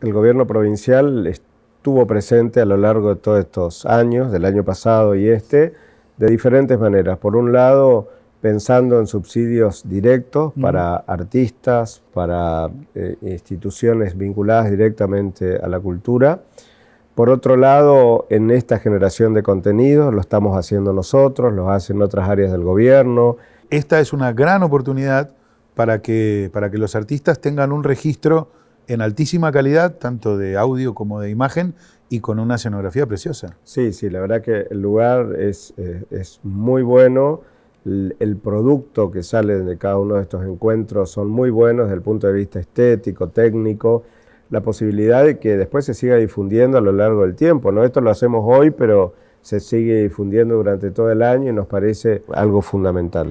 el gobierno provincial estuvo presente a lo largo de todos estos años, del año pasado y este, de diferentes maneras. Por un lado, pensando en subsidios directos para artistas, para eh, instituciones vinculadas directamente a la cultura. Por otro lado, en esta generación de contenidos lo estamos haciendo nosotros, lo hacen otras áreas del gobierno. Esta es una gran oportunidad para que, para que los artistas tengan un registro en altísima calidad, tanto de audio como de imagen, y con una escenografía preciosa. Sí, sí, la verdad que el lugar es, eh, muy bueno. El, producto que sale de cada uno de estos encuentros son muy buenos desde el punto de vista estético, técnico. La posibilidad de que después se siga difundiendo a lo largo del tiempo. ¿no? Esto lo hacemos hoy, pero se sigue difundiendo durante todo el año y nos parece algo fundamental.